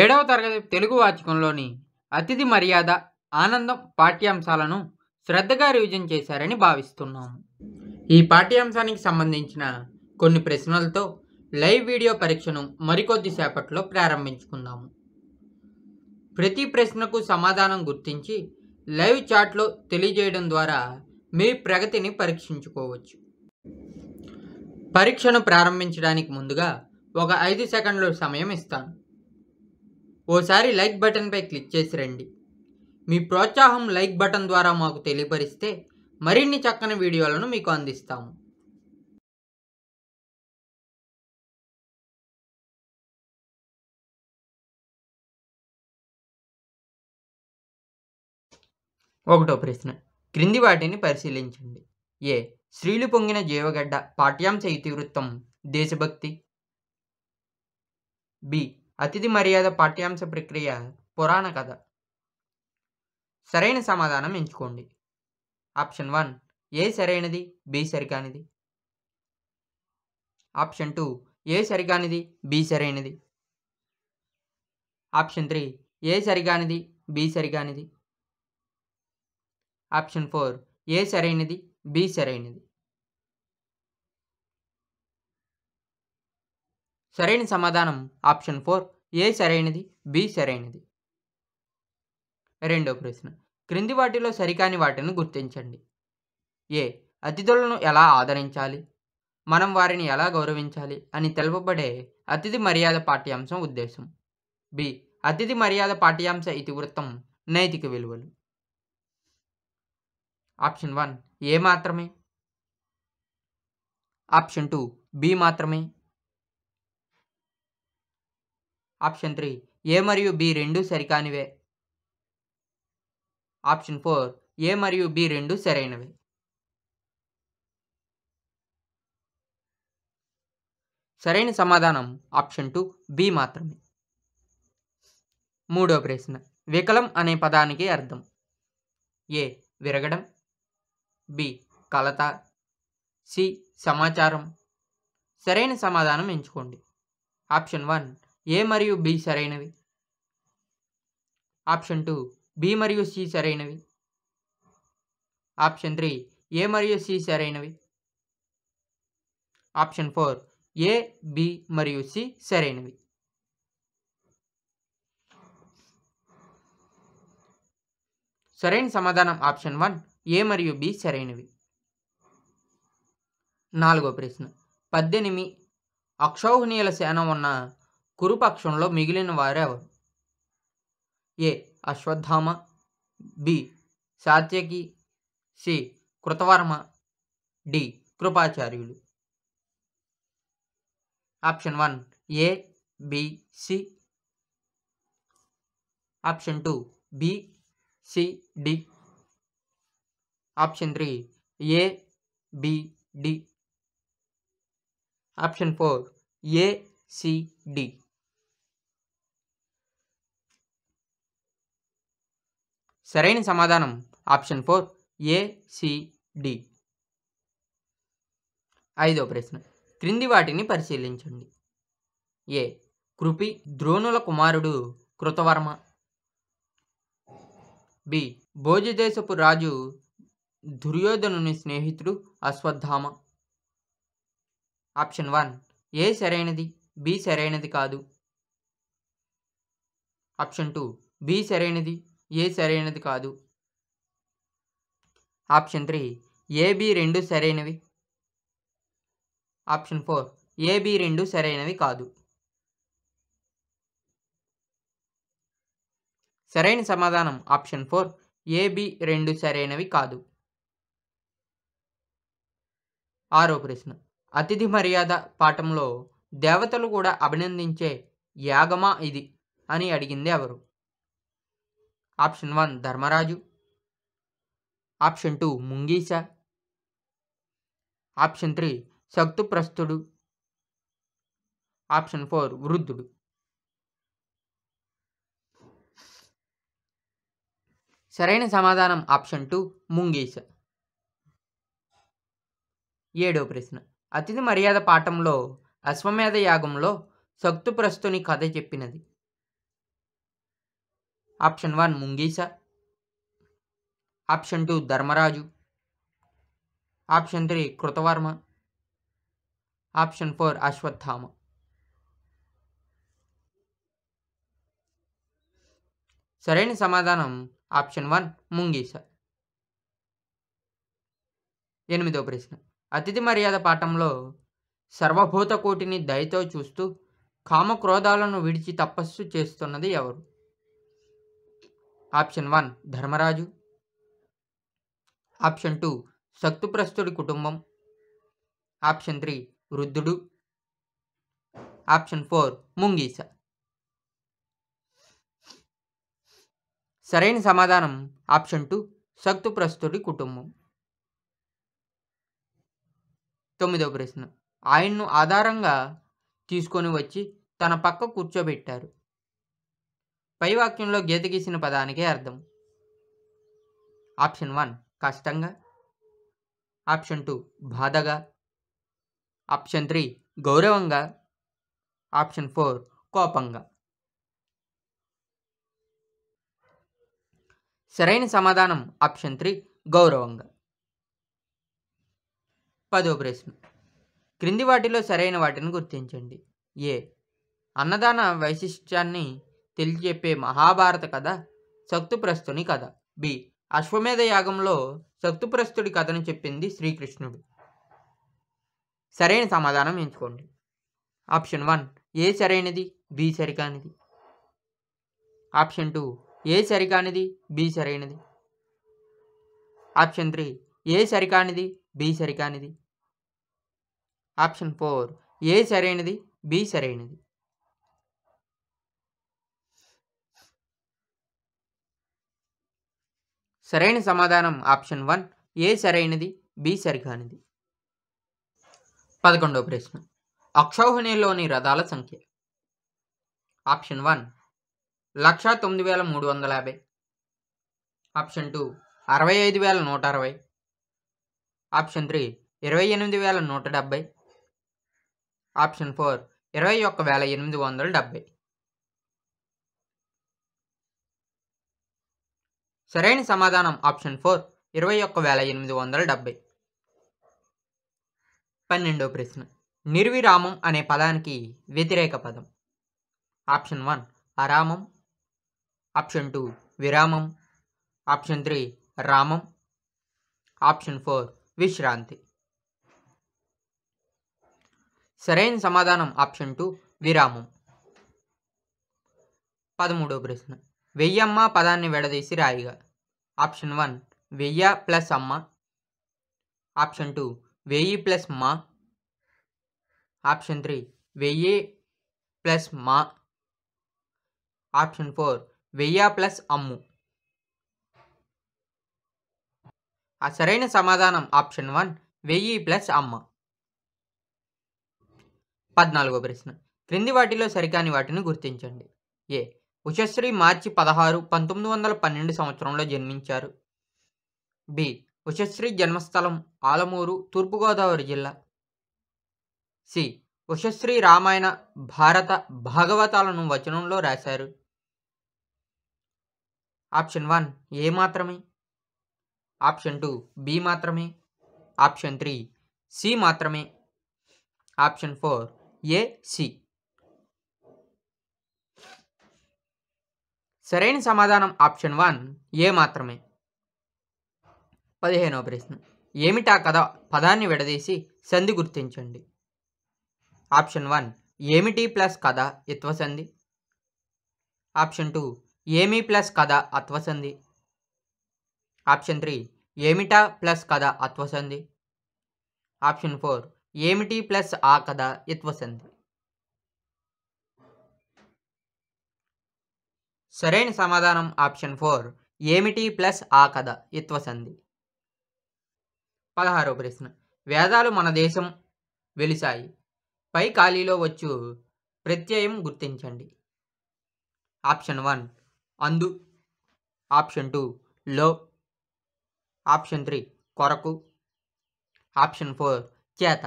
ఏడవ తరగతి తెలుగు వాచకంలోని అతిథి మర్యాద ఆనందం పాఠ్యాంశాలను శ్రద్ధగా రివిజన్ చేశారని భావిస్తున్నాము ఈ పాఠ్యాంశానికి సంబంధించిన కొన్ని ప్రశ్నలతో లైవ్ వీడియో పరీక్షను మరికొద్ది సేపట్లో ప్రారంభించుకుందాము ప్రతి ప్రశ్నకు సమాధానం గుర్తించి లైవ్ చాట్లో తెలియజేయడం ద్వారా మీ ప్రగతిని పరీక్షించుకోవచ్చు పరీక్షను ప్రారంభించడానికి ముందుగా ఒక ఐదు సెకండ్ల సమయం ఇస్తాను ఓసారి లైక్ బటన్పై క్లిక్ చేసి రండి మీ ప్రోత్సాహం లైక్ బటన్ ద్వారా మాకు తెలియపరిస్తే మరిన్ని చక్కని వీడియోలను మీకు అందిస్తాము ఒకటో ప్రశ్న క్రింది వాటిని పరిశీలించండి ఏ స్త్రీలు పొంగిన జీవగడ్డ పాఠ్యాంశ ఇతివృత్తం దేశభక్తి బి అతిథి మర్యాద పాఠ్యాంశ ప్రక్రియ పురాణ కథ సరైన సమాధానం ఎంచుకోండి ఆప్షన్ వన్ ఏ సరైనది బి సరికానిది ఆప్షన్ టూ ఏ సరికానిది బి సరైనది ఆప్షన్ త్రీ ఏ సరిగానిది బి సరిగానిది ఆప్షన్ ఫోర్ ఏ సరైనది బి సరైనది సరైన సమాధానం ఆప్షన్ ఫోర్ ఏ సరైనది బి సరైనది రెండో ప్రశ్న క్రింది వాటిలో సరికాని వాటిని గుర్తించండి ఏ అతిథులను ఎలా ఆదరించాలి మనం వారిని ఎలా గౌరవించాలి అని తెలుపబడే అతిథి మర్యాద పాఠ్యాంశం ఉద్దేశం బి అతిథి మర్యాద పాఠ్యాంశ ఇతివృత్తం నైతిక విలువలు ఆప్షన్ వన్ ఏ మాత్రమే ఆప్షన్ టూ బి మాత్రమే ఆప్షన్ త్రీ ఏ మరియు బి రెండు సరికానివే ఆప్షన్ ఫోర్ ఏ మరియు బి రెండు సరైనవి సరైన సమాధానం ఆప్షన్ టూ బి మాత్రమే మూడో ప్రశ్న వికలం అనే పదానికి అర్థం ఏ విరగడం బి కలత సి సమాచారం సరైన సమాధానం ఎంచుకోండి ఆప్షన్ వన్ ఏ మరియు బి సరైనవి ఆప్షన్ టూ బి మరియు సి సరైనవి ఆప్షన్ త్రీ ఏ మరియు సి సరైనవి ఆప్షన్ ఫోర్ ఏ బి మరియు సి సరైనవి సరైన సమాధానం ఆప్షన్ వన్ ఏ మరియు బి సరైనవి నాలుగో ప్రశ్న పద్దెనిమిది అక్షౌహనీయుల సేన ఉన్న కురుపక్షంలో మిగిలిన వారెవరు A Ashwatthama B Satyaki C Kritavarma D కృపాచార్యులు option one A B C option two B C D option three A B D option four A C D సరైన సమాధానం ఆప్షన్ ఫోర్ ఏసిడి ఐదో ప్రశ్న క్రింది వాటిని పరిశీలించండి ఏ కృపి ద్రోణుల కుమారుడు కృతవర్మ బి భోజదేశపు రాజు దుర్యోధనుని స్నేహితుడు అశ్వత్థామ ఆప్షన్ వన్ ఏ సరైనది బి సరైనది కాదు ఆప్షన్ టూ బి సరైనది ఏ సరైనది కాదు ఆప్షన్ త్రీ ఏబి రెండు సరైనవి ఆప్షన్ ఫోర్ ఏబి రెండు సరైనవి కాదు సరైన సమాధానం ఆప్షన్ ఫోర్ ఏబి రెండు సరైనవి కాదు ఆరో ప్రశ్న అతిథి మర్యాద పాఠంలో దేవతలు కూడా అభినందించే యాగమా ఇది అని అడిగింది ఎవరు option one Dharmaraju option two ముంగీస ఆప్షన్ త్రీ శక్తుప్రస్థుడు ఆప్షన్ ఫోర్ వృద్ధుడు సరైన సమాధానం ఆప్షన్ టూ ముంగీస ఏడో ప్రశ్న అతిథి మర్యాద పాఠంలో అశ్వమేధ యాగంలో శక్తుప్రస్తుని కథ చెప్పినది ఆప్షన్ వన్ ముంగీస option two Dharmaraju option three Kritavarma option four Ashwatthama సరైన సమాధానం ఆప్షన్ వన్ ముంగీస ఎనిమిదో ప్రశ్న అతిథి మర్యాద పాఠంలో సర్వభూత కోటిని దయతో చూస్తూ కామక్రోధాలను విడిచి తపస్సు చేస్తున్నది ఎవరు option one Dharmaraju option two శక్తుప్రస్తుడి కుటుంబం ఆప్షన్ త్రీ వృద్ధుడు ఆప్షన్ ఫోర్ ముంగీస సరైన సమాధానం ఆప్షన్ టూ ప్రస్తుడి కుటుంబం తొమ్మిదవ ప్రశ్న ఆయన్ను ఆధారంగా తీసుకొని వచ్చి తన పక్క కూర్చోబెట్టారు పైవాక్యంలో గీసిన పదానికే అర్థం ఆప్షన్ వన్ కష్టంగా ఆప్షన్ టూ బాధగా ఆప్షన్ త్రీ గౌరవంగా ఆప్షన్ ఫోర్ కోపంగా సరైన సమాధానం ఆప్షన్ త్రీ గౌరవంగా పదో ప్రశ్న క్రింది వాటిలో సరైన వాటిని గుర్తించండి ఏ అన్నదాన వైశిష్ట్యాన్ని తెలియజెప్పే మహాభారత కథ శక్తుప్రస్తుని కథ బి అశ్వమేధ యాగంలో శక్తుప్రస్తుడి కథను చెప్పింది శ్రీకృష్ణుడు సరైన సమాధానం ఎంచుకోండి ఆప్షన్ వన్ ఏ సరైనది బి సరికానిది ఆప్షన్ టూ ఏ సరికానిది బి సరైనది ఆప్షన్ త్రీ ఏ సరికానిది బి సరికానిది ఆప్షన్ ఫోర్ ఏ సరైనది బి సరైనది సరైన సమాధానం ఆప్షన్ వన్ ఏ సరైనది బి సరికానిది పదకొండవ ప్రశ్న అక్షౌహిణిలోని రథాల సంఖ్య ఆప్షన్ వన్ లక్ష తొమ్మిది వేల మూడు వందల యాభై ఆప్షన్ టూ అరవై ఐదు వేల నూట అరవై ఆప్షన్ త్రీ ఇరవై ఎనిమిది వేల నూట డెబ్భై ఆప్షన్ ఫోర్ ఇరవై ఒక్క వేల ఎనిమిది వందల డెబ్భై సరైన సమాధానం ఆప్షన్ ఫోర్ ఇరవై ఒక్క వేల ఎనిమిది వందల డెబ్బై పన్నెండో ప్రశ్న నిర్విరామం అనే పదానికి వ్యతిరేక పదం ఆప్షన్ వన్ అరామం ఆప్షన్ టూ విరామం ఆప్షన్ త్రీ రామం ఆప్షన్ ఫోర్ విశ్రాంతి సరైన సమాధానం ఆప్షన్ టూ విరామం పదమూడో ప్రశ్న వెయ్యమ్మ పదాన్ని విడదీసి రాయిగా ఆప్షన్ వన్ వెయ్య ప్లస్ అమ్మ ఆప్షన్ టూ వెయ్యి ప్లస్ మా ఆప్షన్ త్రీ వెయ్యి ప్లస్ మా ఆప్షన్ ఫోర్ వెయ్య ప్లస్ అమ్ము ఆ సరైన సమాధానం ఆప్షన్ వన్ వెయ్యి ప్లస్ అమ్మ పద్నాలుగో ప్రశ్న క్రింది వాటిలో సరికాని వాటిని గుర్తించండి ఏ ఉషశ్రీ మార్చి పదహారు పంతొమ్మిది వందల పన్నెండు సంవత్సరంలో జన్మించారు బి ఉషశ్రీ జన్మస్థలం ఆలమూరు తూర్పుగోదావరి జిల్లా సి ఉషశ్రీ రామాయణ భారత భాగవతాలను వచనంలో రాశారు ఆప్షన్ వన్ ఏ మాత్రమే ఆప్షన్ టూ బి మాత్రమే ఆప్షన్ త్రీ సి మాత్రమే ఆప్షన్ ఫోర్ ఏ సి సరైన సమాధానం ఆప్షన్ వన్ ఏ మాత్రమే పదిహేనవ ప్రశ్న ఏమిటా కథ పదాన్ని విడదీసి సంధి గుర్తించండి ఆప్షన్ వన్ ఏమిటి ప్లస్ కథ ఇత్వసంధి ఆప్షన్ టూ ఏమి ప్లస్ కథ అత్వసంధి ఆప్షన్ త్రీ ఏమిటా ప్లస్ కథ అత్వసంధి ఆప్షన్ ఫోర్ ఏమిటి ప్లస్ ఆ కథ ఇత్వసంధి సరైన సమాధానం ఆప్షన్ ఫోర్ ఏమిటి ప్లస్ ఆ కథ ఇత్వసంధి పదహారో ప్రశ్న వేదాలు మన దేశం వెలిశాయి పై ఖాళీలో వచ్చు ప్రత్యయం గుర్తించండి ఆప్షన్ వన్ అందు ఆప్షన్ టూ లో ఆప్షన్ త్రీ కొరకు ఆప్షన్ ఫోర్ చేత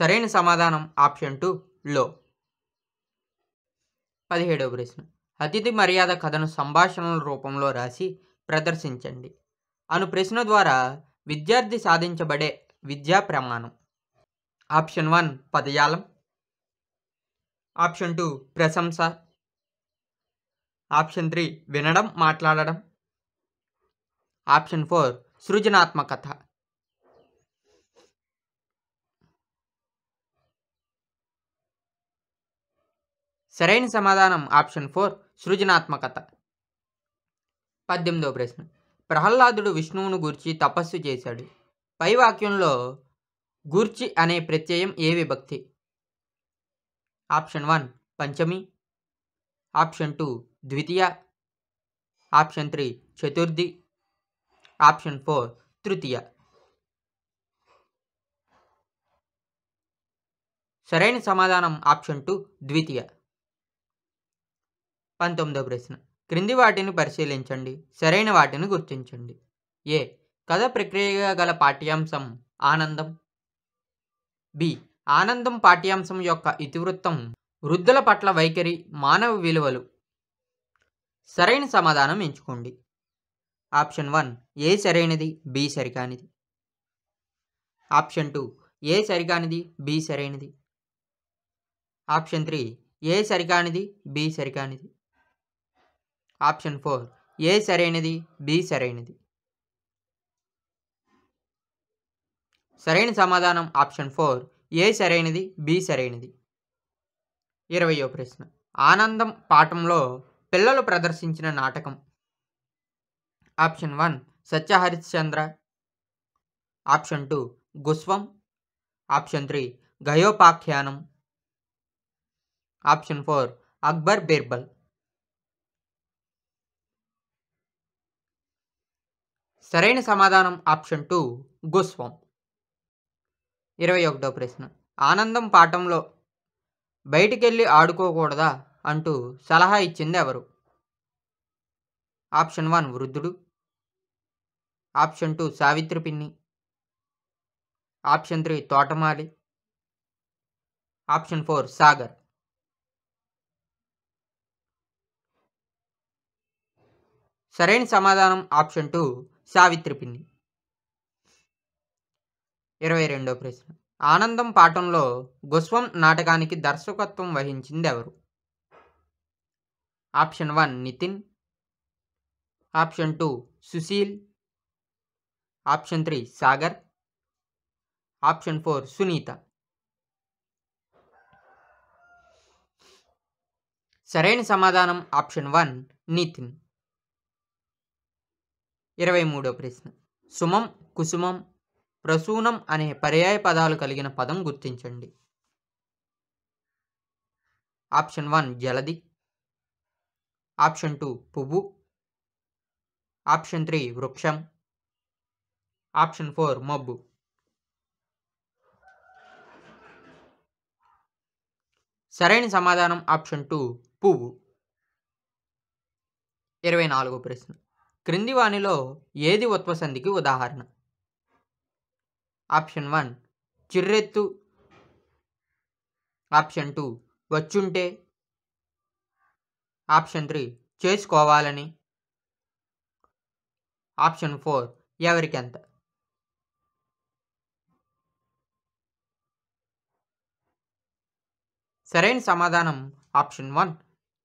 సరైన సమాధానం ఆప్షన్ టూ లో పదిహేడవ ప్రశ్న అతిథి మర్యాద కథను సంభాషణల రూపంలో రాసి ప్రదర్శించండి అను ప్రశ్న ద్వారా విద్యార్థి సాధించబడే విద్యా ప్రమాణం ఆప్షన్ వన్ పదజాలం ఆప్షన్ టూ ప్రశంస ఆప్షన్ త్రీ వినడం మాట్లాడడం ఆప్షన్ ఫోర్ సృజనాత్మకత సరైన సమాధానం ఆప్షన్ ఫోర్ సృజనాత్మకత పద్దెనిమిదో ప్రశ్న ప్రహ్లాదుడు విష్ణువును గూర్చి తపస్సు చేశాడు పై వాక్యంలో గూర్చి అనే ప్రత్యయం ఏ విభక్తి ఆప్షన్ వన్ పంచమి ఆప్షన్ టూ ద్వితీయ ఆప్షన్ త్రీ చతుర్థి ఆప్షన్ ఫోర్ తృతీయ సరైన సమాధానం ఆప్షన్ టూ ద్వితీయ పంతొమ్మిదో ప్రశ్న క్రింది వాటిని పరిశీలించండి సరైన వాటిని గుర్తించండి ఏ కథ ప్రక్రియగా గల పాఠ్యాంశం ఆనందం బి ఆనందం పాఠ్యాంశం యొక్క ఇతివృత్తం వృద్ధుల పట్ల వైఖరి మానవ విలువలు సరైన సమాధానం ఎంచుకోండి ఆప్షన్ వన్ ఏ సరైనది బి సరికానిది ఆప్షన్ టూ ఏ సరికానిది బి సరైనది ఆప్షన్ త్రీ ఏ సరికానిది బి సరికానిది ఆప్షన్ ఫోర్ ఏ సరైనది బి సరైనది సరైన సమాధానం ఆప్షన్ ఫోర్ ఏ సరైనది బి సరైనది ఇరవయో ప్రశ్న ఆనందం పాఠంలో పిల్లలు ప్రదర్శించిన నాటకం option one Satyaharishchandra option two గుస్వం option three Gayopakhyanam option four Akbar Birbal సరైన సమాధానం ఆప్షన్ టూ గుస్వం ఇరవై ఒకటో ప్రశ్న ఆనందం పాఠంలో బయటికెళ్ళి ఆడుకోకూడదా అంటూ సలహా ఇచ్చింది ఎవరు ఆప్షన్ వన్ వృద్ధుడు ఆప్షన్ టూ సావిత్రి పిన్ని ఆప్షన్ త్రీ తోటమాలి ఆప్షన్ ఫోర్ సాగర్ సరైన సమాధానం ఆప్షన్ టూ సావిత్రి పిన్ని ఇరవై రెండో ప్రశ్న ఆనందం పాఠంలో గుస్వం నాటకానికి దర్శకత్వం వహించింది ఎవరు option one Nitin option two Sushil option three Sagar option four Sunita సరైన సమాధానం ఆప్షన్ వన్ నితిన్ ఇరవై మూడో ప్రశ్న సుమం కుసుమం ప్రసూనం అనే పర్యాయ పదాలు కలిగిన పదం గుర్తించండి ఆప్షన్ వన్ జలది ఆప్షన్ టూ పువ్వు ఆప్షన్ త్రీ వృక్షం ఆప్షన్ ఫోర్ మబ్బు సరైన సమాధానం ఆప్షన్ టూ పువ్వు ఇరవై నాలుగో ప్రశ్న క్రింది వానిలో ఏది ఉత్వసంధికి ఉదాహరణ ఆప్షన్ వన్ చిర్రెత్తు ఆప్షన్ టూ వచ్చుంటే ఆప్షన్ త్రీ చేసుకోవాలని ఆప్షన్ ఫోర్ ఎవరికెంత సరైన సమాధానం ఆప్షన్ వన్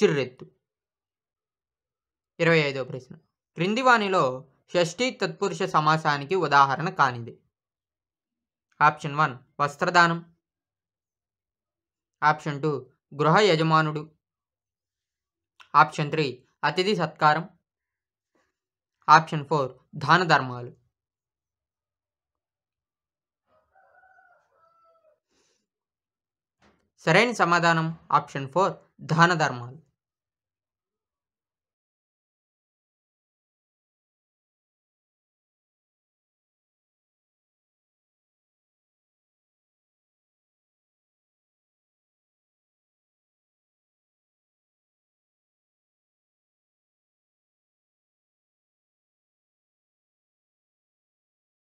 చిర్రెత్తు ఇరవై ఐదో ప్రశ్న క్రింది వాణిలో షష్ఠీ తత్పురుష సమాసానికి ఉదాహరణ కానిది ఆప్షన్ వన్ వస్త్రదానం ఆప్షన్ టూ గృహ యజమానుడు ఆప్షన్ త్రీ అతిథి సత్కారం ఆప్షన్ ఫోర్ దాన ధర్మాలు సరైన సమాధానం ఆప్షన్ ఫోర్ దాన ధర్మాలు